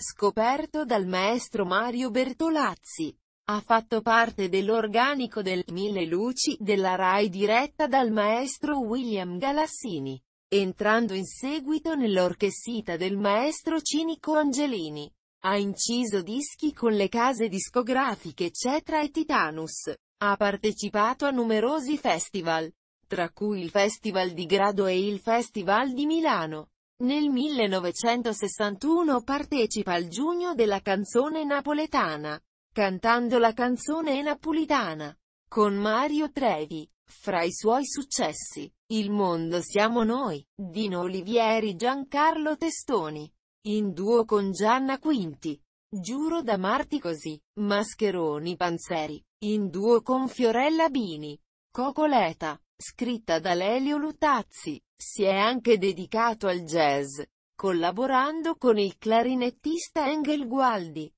scoperto dal maestro Mario Bertolazzi. Ha fatto parte dell'organico del Mille Luci della RAI diretta dal maestro William Galassini, entrando in seguito nell'orchessita del maestro Cinico Angelini. Ha inciso dischi con le case discografiche Cetra e Titanus. Ha partecipato a numerosi festival, tra cui il Festival di Grado e il Festival di Milano. Nel 1961 partecipa al giugno della canzone napoletana, cantando la canzone napolitana, con Mario Trevi. Fra i suoi successi, Il mondo siamo noi, Dino Olivieri Giancarlo Testoni, in duo con Gianna Quinti, Giuro da Marti così, Mascheroni Panzeri, in duo con Fiorella Bini, Cocoleta, scritta da Lelio Lutazzi, si è anche dedicato al jazz, collaborando con il clarinettista Engel Gualdi.